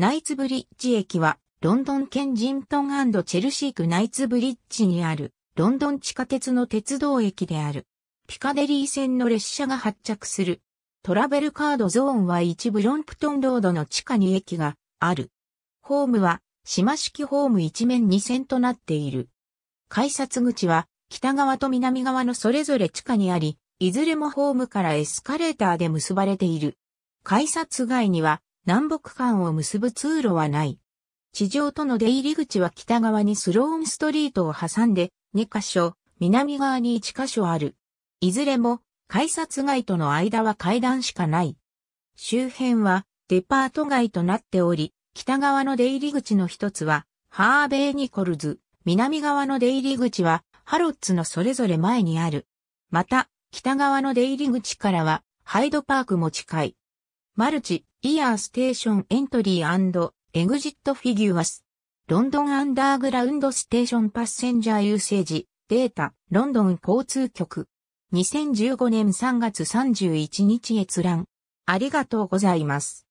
ナイツブリッジ駅は、ロンドン県ジントンチェルシー区ナイツブリッジにある、ロンドン地下鉄の鉄道駅である。ピカデリー線の列車が発着する。トラベルカードゾーンは一部ロンプトンロードの地下に駅がある。ホームは島式ホーム一面二線となっている。改札口は北側と南側のそれぞれ地下にあり、いずれもホームからエスカレーターで結ばれている。改札外には南北間を結ぶ通路はない。地上との出入り口は北側にスローンストリートを挟んで2カ所、南側に1カ所ある。いずれも改札街との間は階段しかない。周辺はデパート街となっており、北側の出入り口の一つはハーベイ・ニコルズ、南側の出入り口はハロッツのそれぞれ前にある。また、北側の出入り口からはハイドパークも近い。マルチ、イヤーステーションエントリーエグジットフィギュアス。ロンドンアンダーグラウンドステーションパッセンジャーユーセージ、データ、ロンドン交通局。2015年3月31日閲覧。ありがとうございます。